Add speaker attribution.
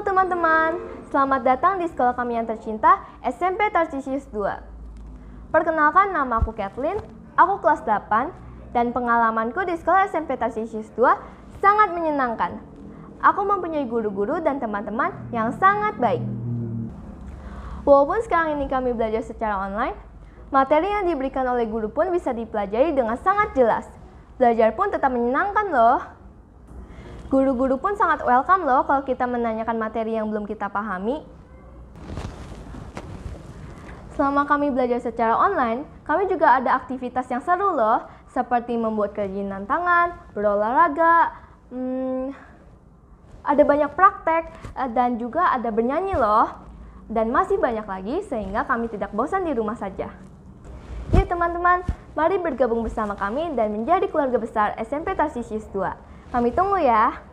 Speaker 1: teman-teman, selamat datang di sekolah kami yang tercinta, SMP Tarsisius 2. Perkenalkan nama aku Kathleen, aku kelas 8, dan pengalamanku di sekolah SMP Tarsisius 2 sangat menyenangkan. Aku mempunyai guru-guru dan teman-teman yang sangat baik. Walaupun sekarang ini kami belajar secara online, materi yang diberikan oleh guru pun bisa dipelajari dengan sangat jelas. Belajar pun tetap menyenangkan loh. Guru-guru pun sangat welcome loh kalau kita menanyakan materi yang belum kita pahami. Selama kami belajar secara online, kami juga ada aktivitas yang seru loh, seperti membuat kerajinan tangan, berolahraga, hmm, ada banyak praktek, eh, dan juga ada bernyanyi loh. Dan masih banyak lagi sehingga kami tidak bosan di rumah saja. Yuk teman-teman, mari bergabung bersama kami dan menjadi keluarga besar SMP Tarsius 2. Kami tunggu ya.